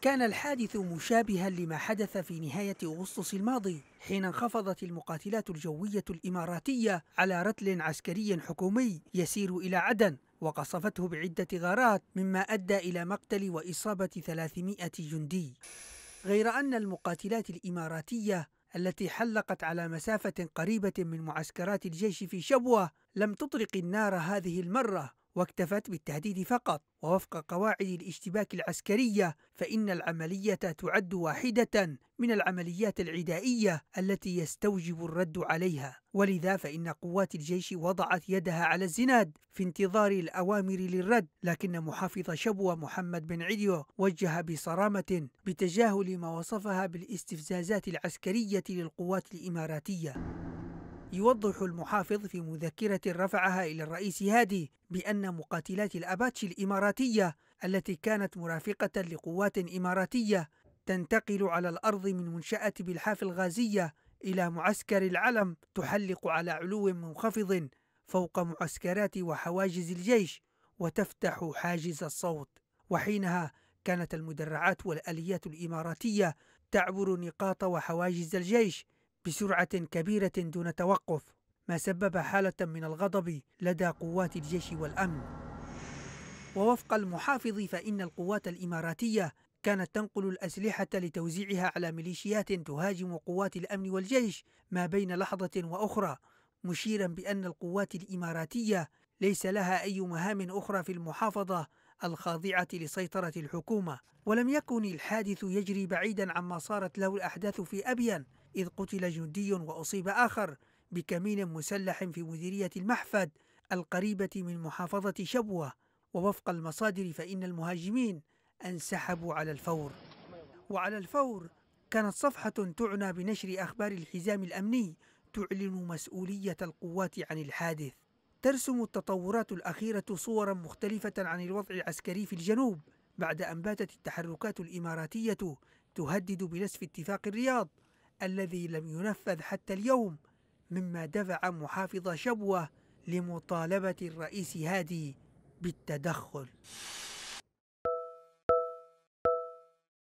كان الحادث مشابها لما حدث في نهاية أغسطس الماضي حين انخفضت المقاتلات الجوية الإماراتية على رتل عسكري حكومي يسير إلى عدن وقصفته بعدة غارات مما أدى إلى مقتل وإصابة 300 جندي غير أن المقاتلات الإماراتية التي حلقت على مسافة قريبة من معسكرات الجيش في شبوة لم تطرق النار هذه المرة واكتفت بالتهديد فقط ووفق قواعد الاشتباك العسكرية فإن العملية تعد واحدة من العمليات العدائية التي يستوجب الرد عليها ولذا فإن قوات الجيش وضعت يدها على الزناد في انتظار الأوامر للرد لكن محافظ شبوة محمد بن عديو وجه بصرامة بتجاهل ما وصفها بالاستفزازات العسكرية للقوات الإماراتية يوضح المحافظ في مذكرة رفعها إلى الرئيس هادي بأن مقاتلات الأباتشي الإماراتية التي كانت مرافقة لقوات إماراتية تنتقل على الأرض من منشأة بلحاف الغازية إلى معسكر العلم تحلق على علو منخفض فوق معسكرات وحواجز الجيش وتفتح حاجز الصوت وحينها كانت المدرعات والآليات الإماراتية تعبر نقاط وحواجز الجيش بسرعة كبيرة دون توقف ما سبب حالة من الغضب لدى قوات الجيش والأمن ووفق المحافظ فإن القوات الإماراتية كانت تنقل الأسلحة لتوزيعها على ميليشيات تهاجم قوات الأمن والجيش ما بين لحظة وأخرى مشيرا بأن القوات الإماراتية ليس لها أي مهام أخرى في المحافظة الخاضعة لسيطرة الحكومة ولم يكن الحادث يجري بعيدا عما صارت له الأحداث في أبيان إذ قتل جندي وأصيب آخر بكمين مسلح في مديرية المحفد القريبة من محافظة شبوة ووفق المصادر فإن المهاجمين انسحبوا على الفور وعلى الفور كانت صفحة تعنى بنشر أخبار الحزام الأمني تعلن مسؤولية القوات عن الحادث ترسم التطورات الأخيرة صورا مختلفة عن الوضع العسكري في الجنوب بعد أن باتت التحركات الإماراتية تهدد بنسف اتفاق الرياض الذي لم ينفذ حتى اليوم مما دفع محافظ شبوه لمطالبه الرئيس هادي بالتدخل